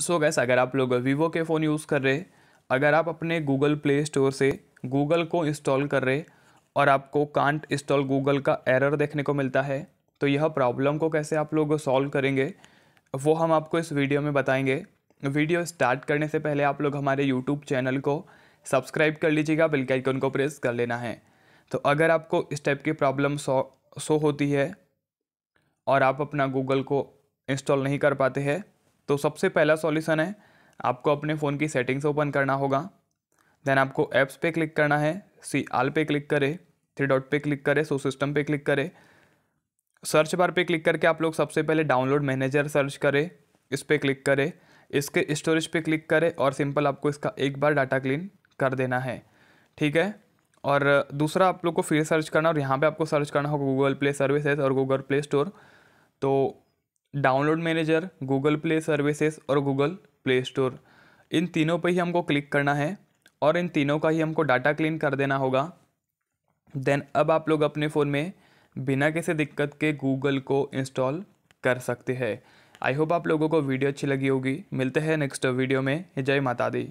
सो gas अगर आप लोग वीवो के फ़ोन यूज़ कर रहे अगर आप अपने गूगल प्ले स्टोर से गूगल को इंस्टॉल कर रहे और आपको कांट इंस्टॉल गूगल का एरर देखने को मिलता है तो यह प्रॉब्लम को कैसे आप लोग सॉल्व करेंगे वो हम आपको इस वीडियो में बताएंगे वीडियो स्टार्ट करने से पहले आप लोग हमारे यूट्यूब चैनल को सब्सक्राइब कर लीजिएगा बिल्कुल आइकन को प्रेस कर लेना है तो अगर आपको इस टाइप की प्रॉब्लम सो सो होती है और आप अपना गूगल को इंस्टॉल नहीं कर पाते हैं तो सबसे पहला सॉल्यूशन है आपको अपने फ़ोन की सेटिंग्स ओपन करना होगा देन आपको ऐप्स पे क्लिक करना है सी आल पे क्लिक करें थ्री डॉट पे क्लिक करें सो सिस्टम पे क्लिक करें सर्च बार पे क्लिक करके आप लोग सबसे पहले डाउनलोड मैनेजर सर्च करें इस पर क्लिक करें इसके स्टोरेज पे क्लिक करें और सिंपल आपको इसका एक बार डाटा क्लीन कर देना है ठीक है और दूसरा आप लोग को फिर सर्च करना और यहाँ पे आपको सर्च करना होगा गूगल प्ले सर्विसेज और गूगल प्ले स्टोर तो download manager Google Play services और गूगल प्ले स्टोर इन तीनों पर ही हमको क्लिक करना है और इन तीनों का ही हमको डाटा क्लीन कर देना होगा देन अब आप लोग अपने फ़ोन में बिना किसी दिक्कत के गूगल को इंस्टॉल कर सकते हैं आई होप आप लोगों को वीडियो अच्छी लगी होगी मिलते हैं नेक्स्ट वीडियो में जय माता दी